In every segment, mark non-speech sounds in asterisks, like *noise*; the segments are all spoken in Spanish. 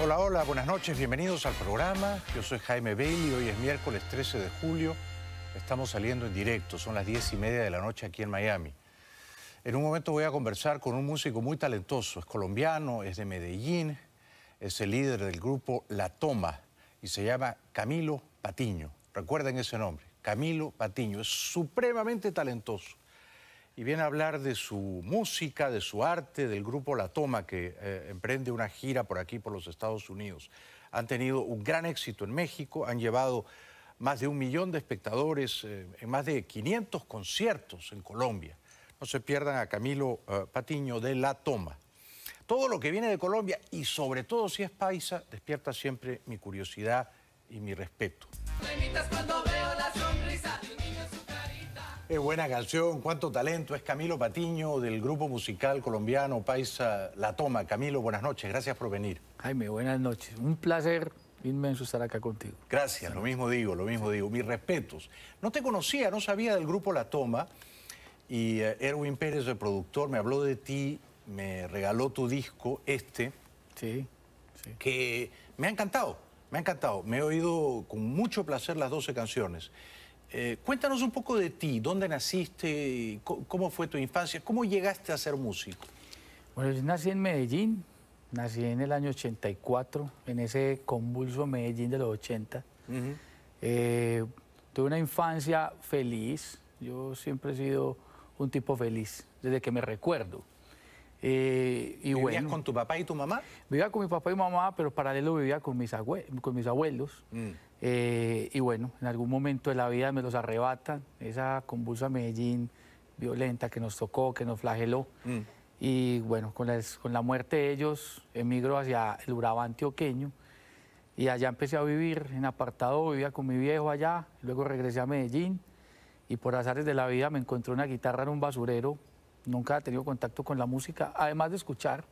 Hola, hola, buenas noches, bienvenidos al programa. Yo soy Jaime Bailey, hoy es miércoles 13 de julio. Estamos saliendo en directo, son las 10 y media de la noche aquí en Miami. En un momento voy a conversar con un músico muy talentoso, es colombiano, es de Medellín, es el líder del grupo La Toma y se llama Camilo Patiño. Recuerden ese nombre, Camilo Patiño, es supremamente talentoso y viene a hablar de su música, de su arte, del grupo La Toma, que eh, emprende una gira por aquí, por los Estados Unidos. Han tenido un gran éxito en México, han llevado más de un millón de espectadores eh, en más de 500 conciertos en Colombia. No se pierdan a Camilo eh, Patiño de La Toma. Todo lo que viene de Colombia y sobre todo si es paisa, despierta siempre mi curiosidad y mi respeto buena canción, cuánto talento. Es Camilo Patiño del grupo musical colombiano Paisa La Toma. Camilo, buenas noches, gracias por venir. Jaime, buenas noches. Un placer inmenso estar acá contigo. Gracias, lo mismo digo, lo mismo digo. Mis respetos. No te conocía, no sabía del grupo La Toma. Y eh, Erwin Pérez, el productor, me habló de ti, me regaló tu disco, este. Sí, sí. Que me ha encantado, me ha encantado. Me he oído con mucho placer las 12 canciones. Eh, cuéntanos un poco de ti, dónde naciste, cómo fue tu infancia, cómo llegaste a ser músico. Bueno, yo nací en Medellín, nací en el año 84, en ese convulso Medellín de los 80. Eh, tuve una infancia feliz, yo siempre he sido un tipo feliz, desde que me recuerdo. Eh, y ¿Vivías con tu papá y tu mamá? Vivía con mi papá y mamá, pero paralelo vivía con mis, con mis abuelos. Mm. Eh, y bueno, en algún momento de la vida me los arrebatan, esa convulsa Medellín violenta que nos tocó, que nos flageló. Mm. Y bueno, con, con la muerte de ellos emigro hacia el Urabá antioqueño. Y allá empecé a vivir en apartado, vivía con mi viejo allá, luego regresé a Medellín y por azares de la vida me encontré una guitarra en un basurero nunca he tenido contacto con la música, además de escuchar.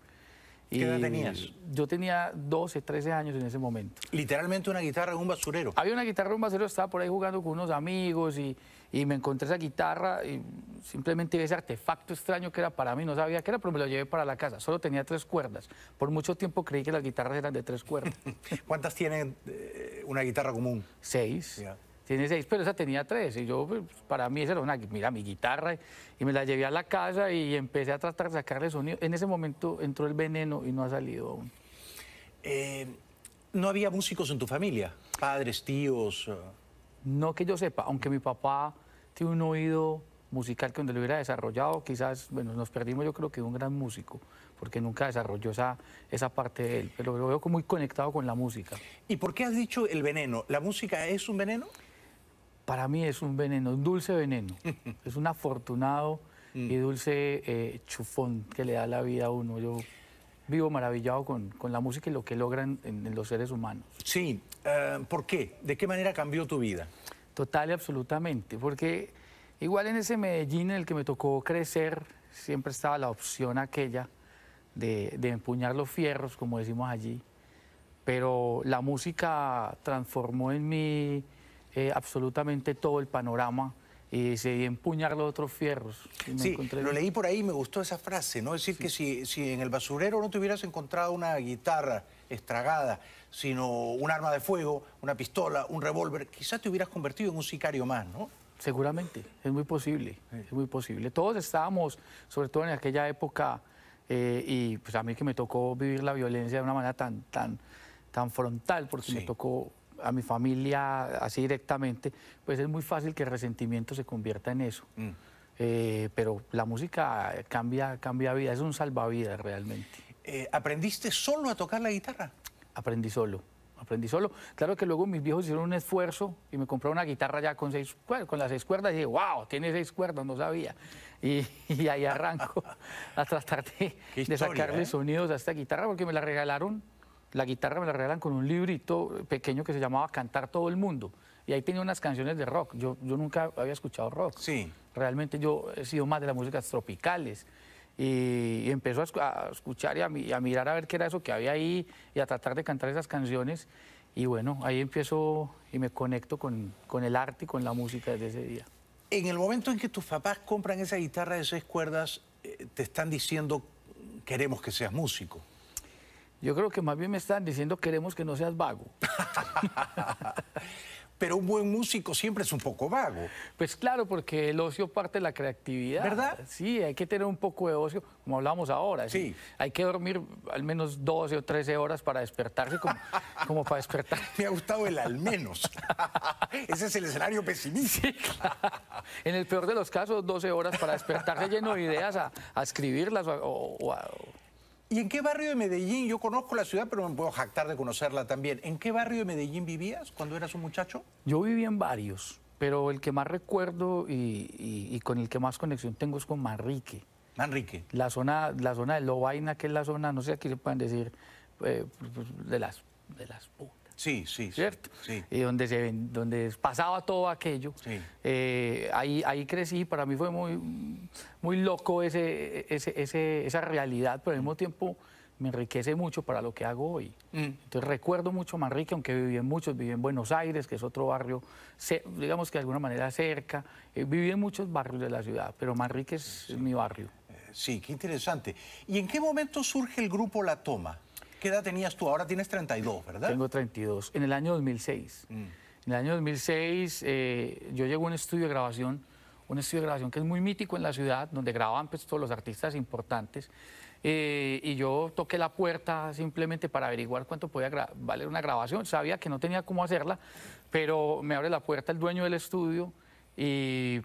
¿Qué edad tenías? Yo tenía 12, 13 años en ese momento. Literalmente una guitarra en un basurero. Había una guitarra en un basurero, estaba por ahí jugando con unos amigos y, y, me encontré esa guitarra y simplemente ese artefacto extraño que era para mí, no sabía qué era, pero me lo llevé para la casa. Solo tenía tres cuerdas. Por mucho tiempo creí que las guitarras eran de tres cuerdas. *laughs* ¿Cuántas tiene eh, una guitarra común? Seis tiene seis, pero esa tenía tres. Y yo, pues, para mí, esa era una, mira, mi guitarra. Y me la llevé a la casa y empecé a tratar de sacarle sonido. En ese momento entró el veneno y no ha salido aún. Eh, ¿No había músicos en tu familia? ¿Padres, tíos? Eh? No que yo sepa, aunque mi papá tiene un oído musical que donde lo hubiera desarrollado, quizás, bueno, nos perdimos yo creo que un gran músico, porque nunca desarrolló esa, esa parte de él, pero lo veo como muy conectado con la música. ¿Y por qué has dicho el veneno? ¿La música es un veneno? para mí es un veneno, un dulce veneno. *laughs* es un afortunado y mm. dulce eh, chufón que le da la vida a uno. Yo vivo maravillado con, la música y lo que logran en, los seres humanos. Sí, eh, ¿por qué? ¿De qué manera cambió tu vida? Total y absolutamente, porque igual en ese Medellín en el que me tocó crecer, siempre estaba la opción aquella de, de empuñar los fierros, como decimos allí, pero la música transformó en mí eh, absolutamente todo el panorama y eh, se empuñar los otros fierros. Sí, lo leí por ahí y me gustó esa frase, ¿no? decir, que si, en el basurero no te hubieras encontrado una guitarra estragada, sino un arma de fuego, una pistola, un revólver, quizás te hubieras convertido en un sicario más, ¿no? Seguramente, es muy posible, es muy posible. Todos estábamos, sobre todo en aquella época, eh, y pues a mí que me tocó vivir la violencia de una manera tan, tan, tan frontal, porque me tocó a mi familia así directamente, pues es muy fácil que el resentimiento se convierta en eso. Mm. Eh, pero la música cambia, cambia vida, es un salvavidas realmente. Eh, ¿Aprendiste solo a tocar la guitarra? Aprendí solo, aprendí solo. Claro que luego mis viejos hicieron un esfuerzo y me compraron una guitarra ya con, seis, con las seis cuerdas y dije, wow, tiene seis cuerdas, no sabía. Y, *laughs* ahí arranco *laughs* a tratar de, de sacarle ¿eh? sonidos a esta guitarra porque me la regalaron la guitarra me la regalan con un librito pequeño que se llamaba Cantar todo el mundo. Y ahí tenía unas canciones de rock. Yo, yo nunca había escuchado rock. Sí. Realmente yo he sido más de las músicas tropicales. Y, empezó a, escuchar y a, mirar a ver qué era eso que había ahí y a tratar de cantar esas canciones. Y bueno, ahí empiezo y me conecto con, con el arte y con la música desde ese día. En el momento en que tus papás compran esa guitarra de seis cuerdas, eh, te están diciendo, queremos que seas músico. Yo creo que más bien me están diciendo queremos que no seas vago. *laughs* Pero un buen músico siempre es un poco vago. Pues claro, porque el ocio parte de la creatividad. ¿Verdad? Sí, hay que tener un poco de ocio, como hablamos ahora. Sí. Hay que dormir al menos 12 o 13 horas para despertarse, *laughs* como, para despertar. Me ha gustado el al menos. *laughs* Ese es el escenario pesimista. En el peor de los casos, 12 horas para despertarse lleno de ideas a, escribirlas o, ¿Y en qué barrio de Medellín? Yo conozco la ciudad, pero me puedo jactar de conocerla también. ¿En qué barrio de Medellín vivías cuando eras un muchacho? Yo vivía en varios, pero el que más recuerdo y, con el que más conexión tengo es con Manrique. Manrique. La zona, la zona de Lobaina, que es la zona, no sé a qué le pueden decir, eh, pues, pues, de las, de las Sí, sí. ¿Cierto? Sí. Y donde, se, donde pasaba todo aquello. Sí. Eh, ahí, ahí crecí, para mí fue muy, muy loco ese, ese, esa realidad, pero al mismo tiempo me enriquece mucho para lo que hago hoy. Mm. Entonces recuerdo mucho Manrique, aunque viví en muchos, viví en Buenos Aires, que es otro barrio, digamos que de alguna manera cerca, eh, viví en muchos barrios de la ciudad, pero Manrique es mi barrio. Eh, sí, qué interesante. ¿Y en qué momento surge el grupo La Toma? ¿Qué edad tenías tú? Ahora tienes 32, ¿verdad? Tengo 32, en el año 2006. Mm. En el año 2006 eh, yo llego a un estudio de grabación, un estudio de grabación que es muy mítico en la ciudad, donde grababan pues, todos los artistas importantes. Eh, y yo toqué la puerta simplemente para averiguar cuánto podía valer una grabación. Sabía que no tenía cómo hacerla, pero me abre la puerta el dueño del estudio y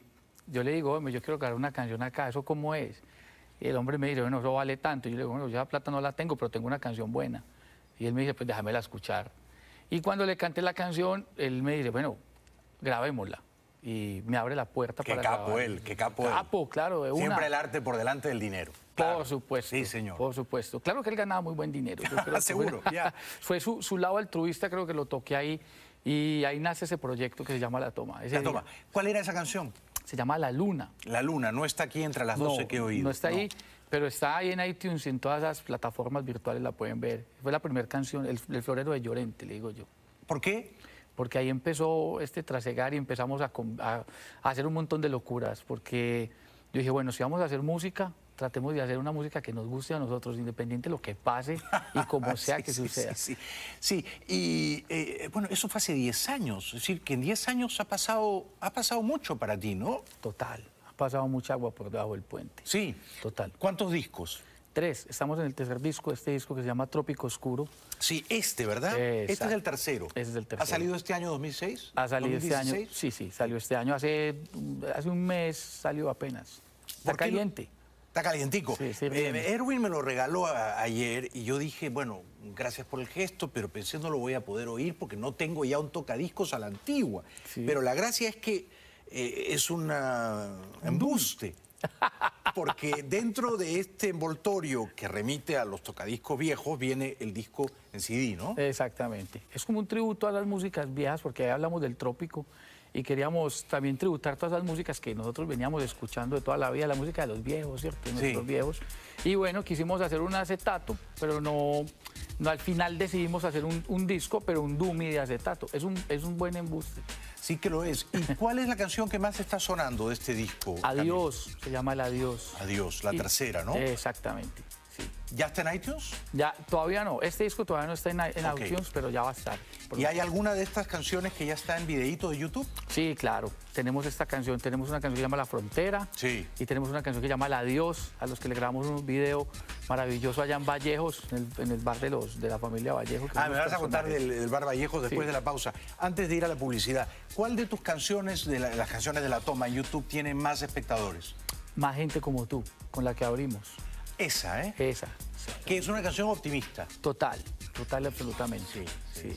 yo le digo, yo quiero grabar una canción acá, ¿eso cómo es? Y el hombre me dice, bueno, eso vale tanto. Y yo le digo, bueno, yo esa plata no la tengo, pero tengo una canción buena. Y él me dice, pues déjamela escuchar. Y cuando le canté la canción, él me dice, bueno, grabémosla. Y me abre la puerta qué capo él, qué capo, capo claro. Siempre el arte por delante del dinero. Por supuesto. Sí, señor. Por supuesto. Claro que él ganaba muy buen dinero. *laughs* Seguro, *laughs* fue, su, lado altruista, creo que lo toqué ahí. Y ahí nace ese proyecto que se llama La Toma. la Toma. ¿Cuál era esa canción? se llama La Luna. La Luna, no está aquí entre las 12 que he oído. No está ahí, pero está ahí en iTunes en todas las plataformas virtuales la pueden ver. Fue la primera canción, el, Florero de Llorente, le digo yo. ¿Por qué? Porque ahí empezó este trasegar y empezamos a hacer un montón de locuras, porque yo dije, bueno, si vamos a hacer música, tratemos de hacer una música que nos guste a nosotros, independiente de lo que pase y como *laughs* sea que suceda. Sí, sí. y eh, bueno, eso fue hace 10 años, es decir, que en 10 años ha pasado, ha pasado mucho para ti, ¿no? Total, ha pasado mucha agua por debajo del puente. Sí. Total. ¿Cuántos discos? Tres, estamos en el tercer disco, este disco que se llama Trópico Oscuro. Sí, este, ¿verdad? Este es el tercero. Este es el tercero. ¿Ha salido este año 2006? Ha salido este año, sí, sí, salió este año, hace, mm, hace un mes salió apenas. Está caliente. Está calientico. Eh, Erwin me lo regaló ayer y yo dije, bueno, gracias por el gesto, pero pensé no lo voy a poder oír porque no tengo ya un tocadiscos a la antigua. Pero la gracia es que eh, es un embuste. Porque dentro de este envoltorio que remite a los tocadiscos viejos viene el disco en CD, ¿no? Exactamente. Es como un tributo a las músicas viejas, porque ahí hablamos del trópico, y queríamos también tributar todas las músicas que nosotros veníamos escuchando de toda la vida, la música de los viejos, ¿cierto? De nuestros viejos. Y bueno, quisimos hacer un acetato, pero no, al final decidimos hacer un, disco, pero un dummy de acetato. Es un, es un buen embuste. Sí que lo es. ¿Y *laughs* cuál es la canción que más está sonando de este disco? Adiós, se llama el Adiós. Adiós, la tercera, ¿no? Exactamente. ¿Ya está en iTunes? Ya, todavía no. Este disco todavía no está en, iTunes, pero ya va a estar. ¿Y hay alguna de estas canciones que ya está en videíto de YouTube? Sí, claro. Tenemos esta canción, tenemos una canción que se llama La Frontera. Sí. Y tenemos una canción que se llama El Adiós, a los que le grabamos un video maravilloso allá en Vallejos, en el, bar de los de la familia Vallejos. Ah, me vas a contar del, bar Vallejos después de la pausa. Antes de ir a la publicidad, ¿cuál de tus canciones, de las canciones de la toma en YouTube, tiene más espectadores? Más gente como tú, con la que abrimos. Esa, ¿eh? Esa. Que es una canción optimista. Total, total, absolutamente. Sí, sí,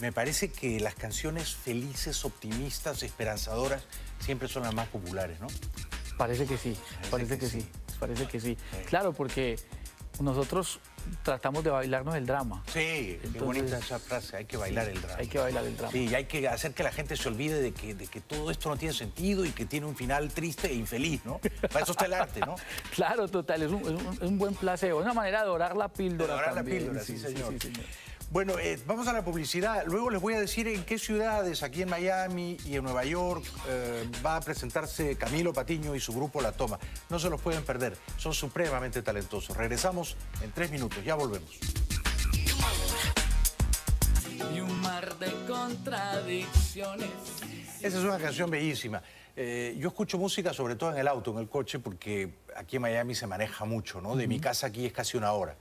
Me parece que las canciones felices, optimistas, esperanzadoras, siempre son las más populares, ¿no? Parece que sí, parece, que sí. parece que sí. Claro, porque nosotros tratamos de bailarnos el drama. Sí, qué bonita esa frase, hay que bailar el drama. Hay que bailar el drama. Sí, y hay que hacer que la gente se olvide de que, de que todo esto no tiene sentido y que tiene un final triste e infeliz, ¿no? Para eso está el arte, ¿no? *laughs* claro, total, es un, buen un, es buen una manera de orar la píldora. De orar la píldora, sí señor. Bueno, eh, vamos a la publicidad. Luego les voy a decir en qué ciudades, aquí en Miami y en Nueva York, eh, va a presentarse Camilo Patiño y su grupo La Toma. No se los pueden perder, son supremamente talentosos. Regresamos en tres minutos, ya volvemos. Y un mar de contradicciones. Esa es una canción bellísima. Eh, yo escucho música sobre todo en el auto, en el coche, porque aquí en Miami se maneja mucho, ¿no? De mi casa aquí es casi una hora.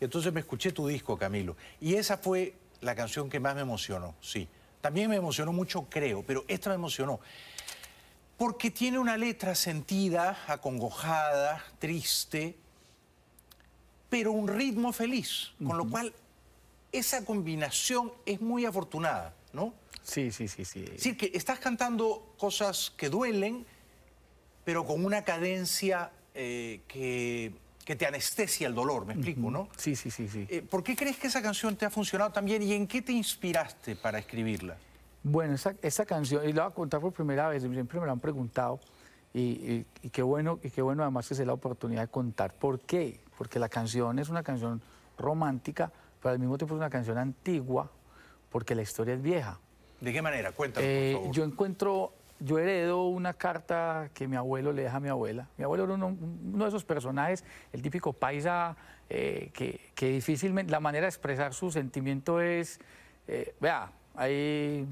Y entonces me escuché tu disco, Camilo. Y esa fue la canción que más me emocionó, sí. También me emocionó mucho, creo, pero esta me emocionó. Porque tiene una letra sentida, acongojada, triste, pero un ritmo feliz. Con lo cual, esa combinación es muy afortunada, ¿no? Sí, sí, sí, sí. Es decir, que estás cantando cosas que duelen, pero con una cadencia eh, que que te anestesia el dolor, me explico, ¿no? Sí, sí, sí, sí. Eh, ¿Por qué crees que esa canción te ha funcionado también y en qué te inspiraste para escribirla? Bueno, esa, canción, y la voy a contar por primera vez, siempre me la han preguntado, y, qué bueno, y qué bueno además que sea la oportunidad de contar por qué, porque la canción es una canción romántica, pero al mismo tiempo es una canción antigua, porque la historia es vieja. ¿De qué manera? Cuéntame, por eh, favor. Yo encuentro yo heredo una carta que mi abuelo le deja a mi abuela. Mi abuelo era uno, de esos personajes, el típico paisa, eh, que, difícilmente, la manera de expresar su sentimiento es, eh, vea, ahí,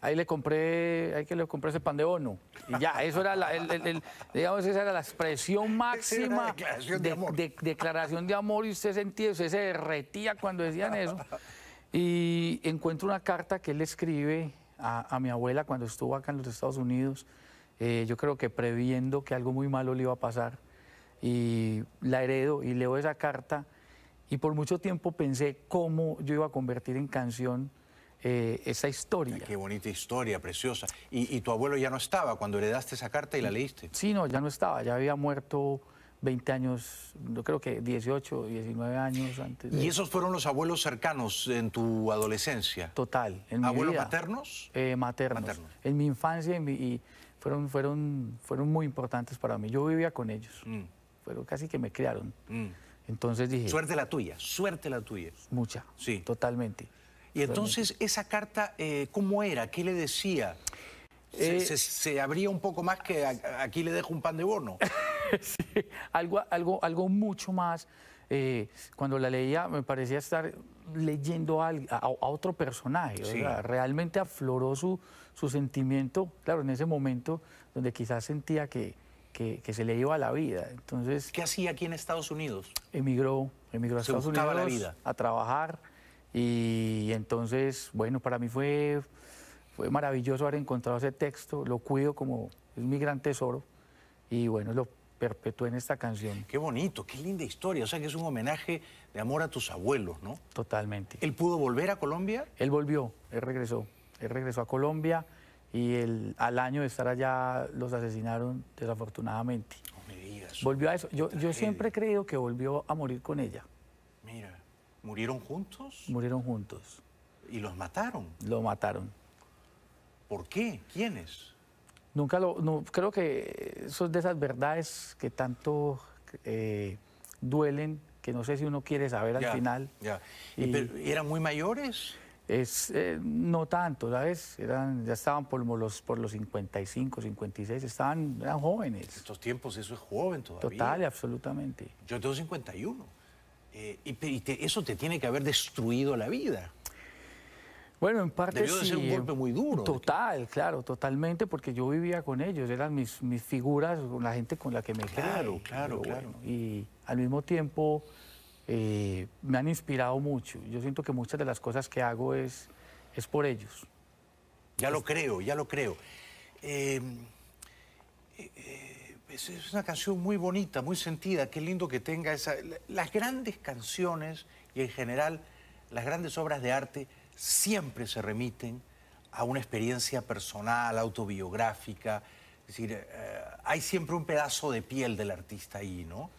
ahí le compré, ahí que le compré ese pan de bono. Y ya, eso era digamos, esa era la expresión máxima. de, declaración de amor y usted sentía, usted se derretía cuando decían eso. *laughs* Y encuentro una carta que él escribe a, mi abuela cuando estuvo acá en los Estados Unidos, eh, yo creo que previendo que algo muy malo le iba a pasar. Y la heredo y leo esa carta y por mucho tiempo pensé cómo yo iba a convertir en canción eh, esa historia. Qué bonita historia, preciosa. Y, y, tu abuelo ya no estaba cuando heredaste esa carta y la leíste. Sí, no, ya no estaba, ya había muerto 20 años, yo creo que 18, 19 años antes. ¿Y esos fueron los abuelos cercanos en tu adolescencia? Total. En ¿Abuelos mi eh, maternos? maternos? En mi infancia y fueron, fueron, fueron muy importantes para mí. Yo vivía con ellos. Fueron mm. casi que me criaron. Mm. Entonces dije... Suerte la tuya, suerte la tuya. Mucha, sí. totalmente. Y entonces esa carta, eh, ¿cómo era? ¿Qué le decía? se, eh, abría un poco más que aquí le dejo un pan de bono. *laughs* *laughs* algo, algo, algo mucho más. Eh, cuando la leía me parecía estar leyendo a, otro personaje. Realmente afloró su, su sentimiento, claro, en ese momento donde quizás sentía que, que, se le iba la vida. Entonces, ¿Qué hacía aquí en Estados Unidos? Emigró, emigró a Estados Unidos a trabajar. Y, entonces, bueno, para mí fue, fue maravilloso haber encontrado ese texto, lo cuido como es mi gran tesoro. Y bueno, lo perpetuó en esta canción. Qué bonito, qué linda historia. O sea que es un homenaje de amor a tus abuelos, ¿no? Totalmente. ¿Él pudo volver a Colombia? Él volvió, él regresó. Él regresó a Colombia y al año de estar allá los asesinaron desafortunadamente. me digas. Volvió a eso. Yo, yo siempre he creído que volvió a morir con ella. Mira, ¿murieron juntos? Murieron juntos. ¿Y los mataron? Lo mataron. ¿Por qué? ¿Quiénes? Nunca lo, no, creo que eso de esas verdades que tanto eh, duelen, que no sé si uno quiere saber al final. Ya. Y, ¿Eran muy mayores? Es, eh, no tanto, ¿sabes? Eran, ya estaban por los, por los 55, 56, estaban, eran jóvenes. En estos tiempos eso es joven todavía. Total, absolutamente. Yo tengo 51. Eh, y, eso te tiene que haber destruido la vida. Bueno, en parte un golpe muy duro. Total, claro, totalmente, porque yo vivía con ellos, eran mis, mis figuras, la gente con la que me claro, Claro, claro, claro. y al mismo tiempo eh, me han inspirado mucho. Yo siento que muchas de las cosas que hago es, es por ellos. Ya lo creo, ya lo creo. Eh, eh, es una canción muy bonita, muy sentida. Qué lindo que tenga esa. Las grandes canciones y en general las grandes obras de arte siempre se remiten a una experiencia personal, autobiográfica. Es decir, eh, hay siempre un pedazo de piel del artista ahí, ¿no?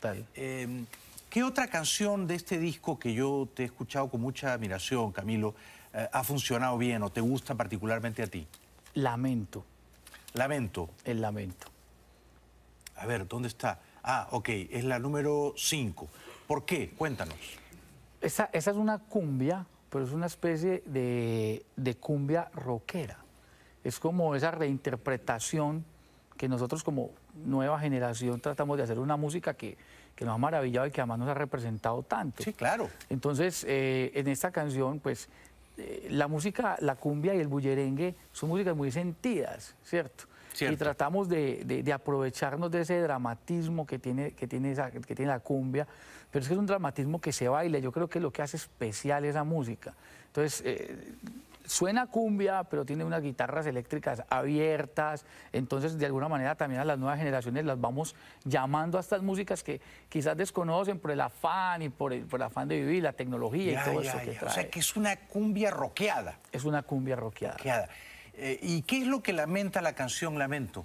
Tal. Em, ¿Qué otra canción de este disco que yo te he escuchado con mucha admiración, Camilo, eh, ha funcionado bien o te gusta particularmente a ti? Lamento. Lamento. El lamento. A ver, ¿dónde está? Ah, ok, es la número 5. ¿Por qué? Cuéntanos. esa, es una cumbia pero es una especie de, cumbia rockera. Es como esa reinterpretación que nosotros como nueva generación tratamos de hacer una música que, nos ha maravillado y que además nos ha representado tanto. Sí, claro. Entonces, eh, en esta canción, pues, eh, la música, la cumbia y el bullerengue son músicas muy sentidas, ¿cierto? y tratamos de, aprovecharnos de ese dramatismo que tiene, que, tiene que tiene la cumbia, pero es que es un dramatismo que se baila, yo creo que es lo que hace especial esa música. Entonces, eh, suena cumbia, pero tiene unas guitarras eléctricas abiertas, entonces de alguna manera también a las nuevas generaciones las vamos llamando a estas músicas que quizás desconocen por el afán y por el, afán de vivir, la tecnología y todo eso que trae. O sea, que es una cumbia roqueada. Es una cumbia roqueada. Eh, ¿Y qué es lo que lamenta la canción Lamento?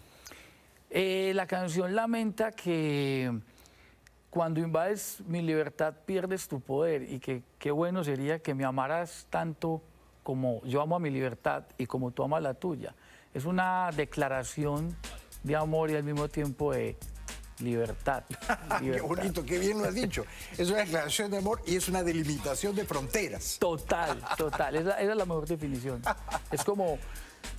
Eh, la canción lamenta que cuando invades mi libertad pierdes tu poder y que qué bueno sería que me amaras tanto como yo amo a mi libertad y como tú amas la tuya. Es una declaración de amor y al mismo tiempo de libertad. *laughs* qué bonito, qué bien lo has dicho. Es una declaración de amor y es una delimitación de fronteras. Total, total. esa, esa es la mejor definición. Es como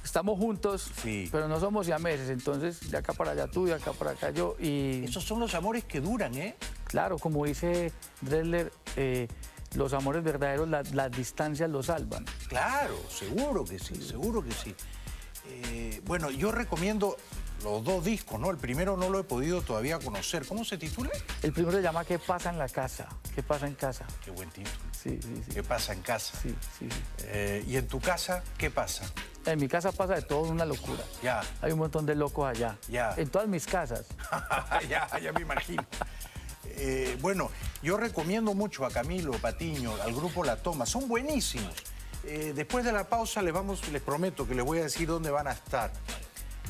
estamos juntos, pero no somos meses entonces de acá para allá tú, de acá para acá yo. Y... Esos son los amores que duran, ¿eh? Claro, como dice Dresler, eh, los amores verdaderos, las distancias los salvan. Claro, seguro que sí, seguro que sí. Eh, bueno, yo recomiendo los dos discos, ¿no? El primero no lo he podido todavía conocer. ¿Cómo se titula? El primero se llama ¿Qué pasa en la casa? ¿Qué pasa en casa? Qué buen título. Sí, sí, sí. ¿Qué pasa en casa? Sí, sí, eh, ¿Y en tu casa qué pasa? En mi casa pasa de todo una locura. Ya. Hay un montón de locos allá. Ya. En todas mis casas. *laughs* ya, ya me imagino. Eh, bueno, yo recomiendo mucho a Camilo, Patiño, al grupo La Toma. Son buenísimos. Eh, después de la pausa les, vamos, les prometo que les voy a decir dónde van a estar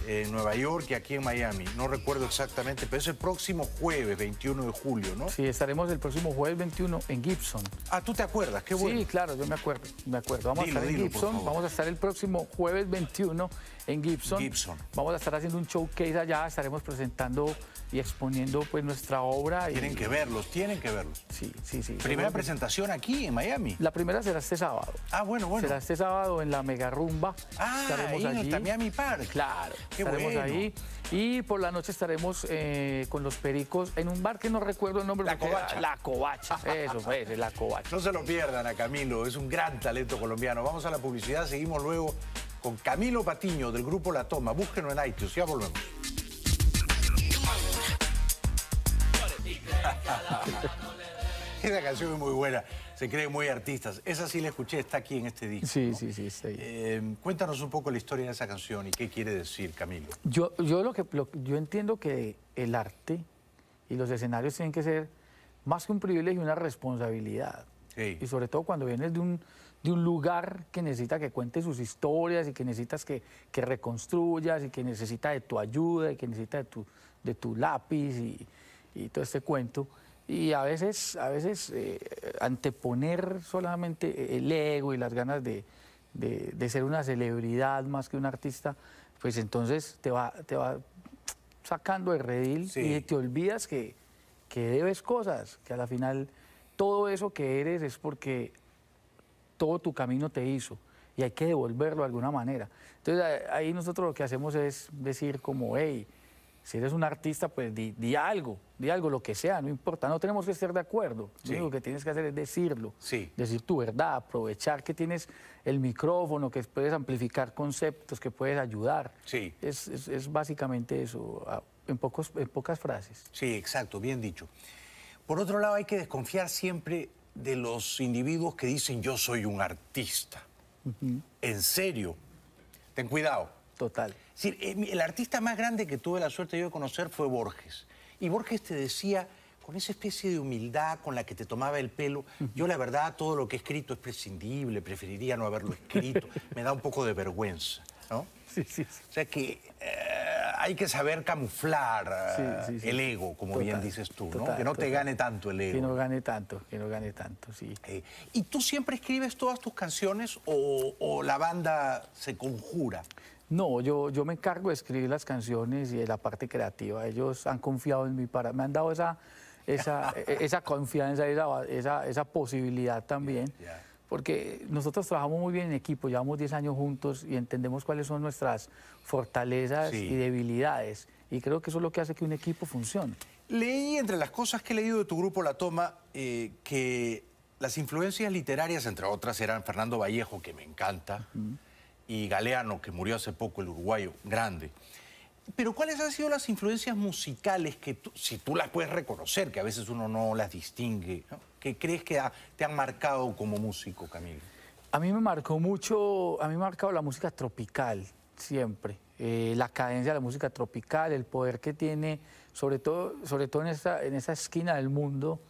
en Nueva York y aquí en Miami. No recuerdo exactamente, pero es el próximo jueves 21 de julio, ¿no? Sí, estaremos el próximo jueves 21 en Gibson. Ah, ¿tú te acuerdas? Qué bueno. Sí, claro, yo me acuerdo, me acuerdo. Vamos a estar en Gibson, vamos a estar el próximo jueves 21 en Gibson. Gibson. Vamos a estar haciendo un showcase allá, estaremos presentando y exponiendo pues nuestra obra. Tienen que verlos, tienen que verlos. Sí, sí, sí. Primera presentación aquí en Miami. La primera será este sábado. Ah, bueno, bueno. Será este sábado en la Mega Rumba. Ah, estaremos allí. en Miami Park. Claro, estaremos bueno. Y por la noche estaremos eh, con los pericos en un bar que no recuerdo el nombre. La Cobacha... La Covacha, eso pues, es, la Covacha. *laughs* No se lo pierdan a Camilo, es un gran talento colombiano. Vamos a la publicidad, seguimos luego con Camilo Patiño del grupo La Toma. búsquenos en iTunes, ya volvemos. *laughs* Esa canción es muy buena, se cree muy artistas. Esa sí la escuché, está aquí en este disco. Sí, sí, sí. Eh, cuéntanos un poco la historia de esa canción y qué quiere decir, Camilo. Yo, yo, lo que, yo entiendo que el arte y los escenarios tienen que ser más que un privilegio, una responsabilidad. Y sobre todo cuando vienes de un, de un lugar que necesita que cuentes sus historias y que necesitas que, que reconstruyas y que necesita de tu ayuda y que necesita de tu, de tu lápiz y, y todo este cuento. Y a veces, a veces eh, anteponer solamente el ego y las ganas de, de, ser una celebridad más que un artista, pues entonces te va, te va sacando el redil y te olvidas que, que debes cosas, que a la final todo eso que eres es porque todo tu camino te hizo y hay que devolverlo de alguna manera. Entonces ahí nosotros lo que hacemos es decir como, hey, si eres un artista, pues di, algo, di algo, lo que sea, no importa, no tenemos que estar de acuerdo, lo que tienes que hacer es decirlo, decir tu verdad, aprovechar que tienes el micrófono, que puedes amplificar conceptos, que puedes ayudar. Sí. Es, básicamente eso, en, en pocas frases. Sí, exacto, bien dicho. Por otro lado, hay que desconfiar siempre de los individuos que dicen yo soy un artista. En serio, ten cuidado. Total. Eh, el artista más grande que tuve la suerte yo de conocer fue Borges. Y Borges te decía, con esa especie de humildad con la que te tomaba el pelo, yo la verdad todo lo que he escrito es prescindible, preferiría no haberlo escrito, *laughs* me da un poco de vergüenza. Sí, sí, O sea que eh, hay que saber camuflar eh, el ego, como bien dices tú, ¿no? que no te gane tanto el ego. Que no gane tanto, que no gane tanto, sí. ¿Y tú siempre escribes todas tus canciones o, la banda se conjura? No, yo, yo me encargo de escribir las canciones y de la parte creativa. Ellos han confiado en mí, para, me han dado esa, esa, *laughs* e, confianza, esa, esa, esa posibilidad también porque nosotros trabajamos muy bien en equipo, llevamos 10 años juntos y entendemos cuáles son nuestras fortalezas y debilidades. Y creo que eso es lo que hace que un equipo funcione. Leí entre las cosas que he leído de tu grupo La Toma eh, que las influencias literarias, entre otras, eran Fernando Vallejo, que me encanta, y Galeano, que murió hace poco, el uruguayo, grande. Pero ¿cuáles han sido las influencias musicales que si tú las puedes reconocer, que a veces uno no las distingue, ¿no? que crees que te han marcado como músico, Camilo? A mí me marcó mucho, a mí me ha marcado la música tropical, siempre. Eh, la cadencia de la música tropical, el poder que tiene, sobre todo, sobre todo en, en esa esquina del mundo,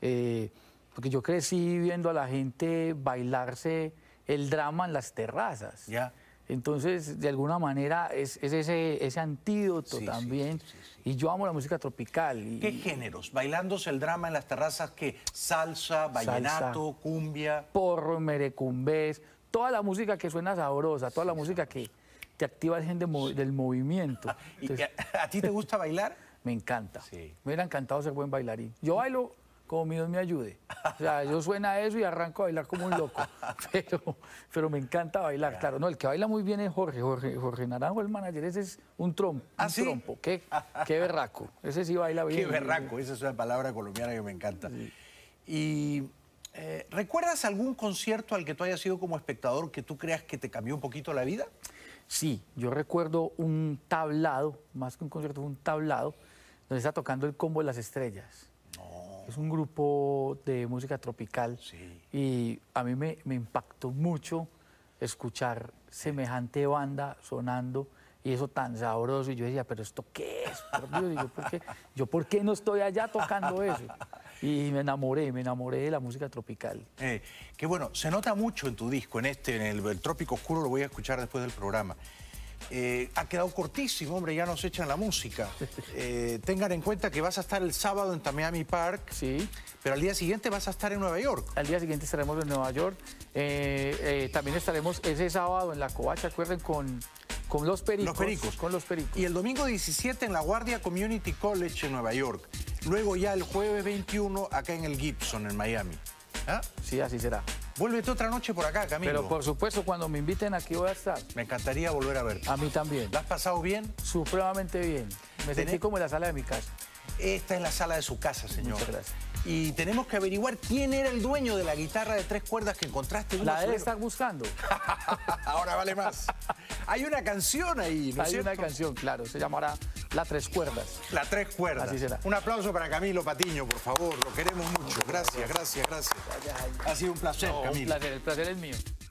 eh, porque yo crecí viendo a la gente bailarse el drama en las terrazas. Ya. Entonces, de alguna manera, es, ese, antídoto también. y yo amo la música tropical. ¿Qué géneros? Bailándose el drama en las terrazas, ¿qué? salsa, vallenato, cumbia. Porro, merecumbés, toda la música que suena sabrosa, toda la música que, te activa el gen del movimiento. *laughs* ¿Y a, a, ti te gusta bailar? *laughs* Me encanta. Me hubiera encantado ser buen bailarín. Yo bailo como mi Dios me ayude. O sea, yo suena eso y arranco a bailar como un loco. *laughs* Pero, me encanta bailar, claro. No, el que baila muy bien es Jorge. Jorge, Naranjo, el manager, ese es un trompo. ¿Ah, un trompo. Qué, qué berraco. Ese sí baila bien. Qué berraco, esa es una palabra colombiana que me encanta. Y eh, ¿recuerdas algún concierto al que tú hayas sido como espectador que tú creas que te cambió un poquito la vida? Sí, yo recuerdo un tablado, más que un concierto, un tablado, donde está tocando el combo de las estrellas es un grupo de música tropical y a mí me, impactó mucho escuchar semejante banda sonando y eso tan sabroso. Y yo decía, ¿pero esto qué es? yo, ¿por qué, yo, ¿por qué no estoy allá tocando eso? Y me enamoré, me enamoré de la música tropical. Eh, qué bueno, se nota mucho en tu disco, en este, en el Trópico Oscuro, lo voy a escuchar después del programa. Eh, ha quedado cortísimo, hombre, ya nos echan la música. *laughs* Eh, tengan en cuenta que vas a estar el sábado en Tamiami Park. Sí. Pero al día siguiente vas a estar en Nueva York. Al día siguiente estaremos en Nueva York. Eh, también estaremos ese sábado en la Covacha, acuerden, con, con los pericos. Los pericos. Con los Y el domingo 17 en la Guardia Community College en Nueva York. Luego ya el jueves 21 acá en el Gibson, en Miami. ¿Ah? Sí, así será. Vuélvete otra noche por acá, Camilo. Pero por supuesto, cuando me inviten aquí voy a estar. Me encantaría volver a verte. A mí también. ¿La has pasado bien? Supremamente bien. Me sentí como en la sala de mi casa. Esta es la sala de su casa, señor. Muchas Y tenemos que averiguar quién era el dueño de la guitarra de tres cuerdas que encontraste. En la debe estar buscando. *laughs* Ahora vale más. Hay una canción ahí, ¿no Hay una canción, claro, se llamará La Tres Cuerdas. La Tres Cuerdas. Así será. Un aplauso para Camilo Patiño, por favor, lo queremos mucho. Gracias, gracias, gracias. Ha sido un placer, Camilo. Un placer, el placer es mío.